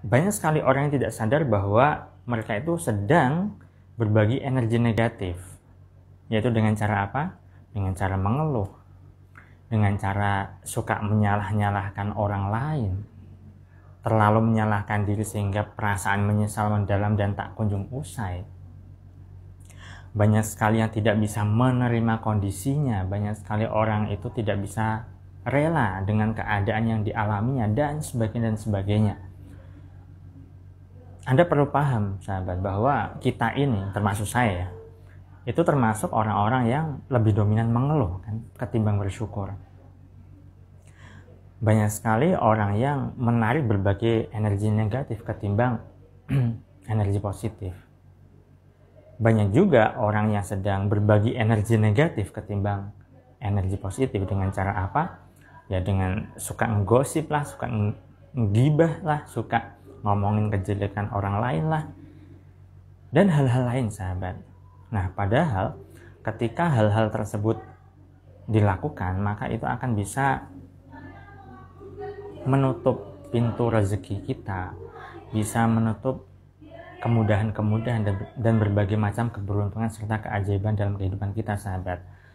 banyak sekali orang yang tidak sadar bahwa mereka itu sedang berbagi energi negatif. Yaitu dengan cara apa? Dengan cara mengeluh. Dengan cara suka menyalah-nyalahkan orang lain. Terlalu menyalahkan diri sehingga perasaan menyesal mendalam dan tak kunjung usai. Banyak sekali yang tidak bisa menerima kondisinya, banyak sekali orang itu tidak bisa rela dengan keadaan yang dialaminya dan sebagainya dan sebagainya anda perlu paham, sahabat, bahwa kita ini, termasuk saya, ya, itu termasuk orang-orang yang lebih dominan mengeluh kan, ketimbang bersyukur. Banyak sekali orang yang menarik berbagai energi negatif ketimbang energi positif. Banyak juga orang yang sedang berbagi energi negatif ketimbang energi positif dengan cara apa? Ya dengan suka ngegosip lah, suka ngibah lah, suka ngomongin kejelekan orang lain lah, dan hal-hal lain sahabat. Nah padahal ketika hal-hal tersebut dilakukan maka itu akan bisa menutup pintu rezeki kita, bisa menutup kemudahan-kemudahan dan, berbagai macam keberuntungan serta keajaiban dalam kehidupan kita sahabat.